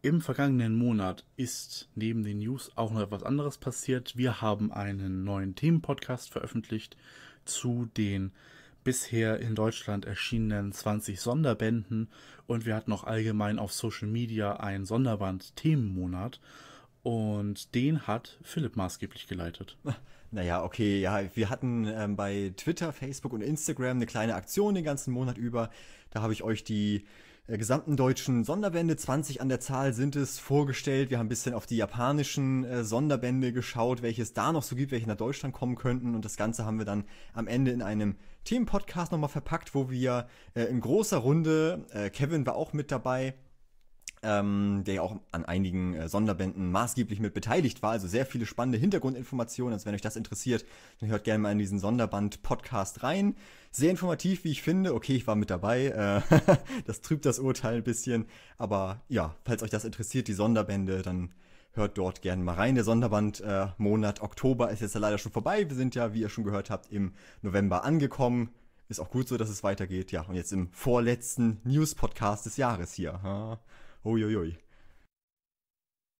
Im vergangenen Monat ist neben den News auch noch etwas anderes passiert. Wir haben einen neuen Themenpodcast veröffentlicht zu den bisher in Deutschland erschienenen 20 Sonderbänden und wir hatten auch allgemein auf Social Media einen Sonderband Themenmonat und den hat Philipp maßgeblich geleitet. Naja, okay, ja, wir hatten ähm, bei Twitter, Facebook und Instagram eine kleine Aktion den ganzen Monat über. Da habe ich euch die äh, gesamten deutschen Sonderbände, 20 an der Zahl sind es, vorgestellt. Wir haben ein bisschen auf die japanischen äh, Sonderbände geschaut, welche es da noch so gibt, welche nach Deutschland kommen könnten. Und das Ganze haben wir dann am Ende in einem Themenpodcast nochmal verpackt, wo wir äh, in großer Runde, äh, Kevin war auch mit dabei, ähm, der ja auch an einigen äh, Sonderbänden maßgeblich mit beteiligt war. Also sehr viele spannende Hintergrundinformationen. Also wenn euch das interessiert, dann hört gerne mal in diesen Sonderband-Podcast rein. Sehr informativ, wie ich finde. Okay, ich war mit dabei. Äh, das trübt das Urteil ein bisschen. Aber ja, falls euch das interessiert, die Sonderbände, dann hört dort gerne mal rein. Der Sonderband äh, Monat Oktober ist jetzt ja leider schon vorbei. Wir sind ja, wie ihr schon gehört habt, im November angekommen ist auch gut so, dass es weitergeht. Ja, und jetzt im vorletzten News-Podcast des Jahres hier. Oi, oi, oi.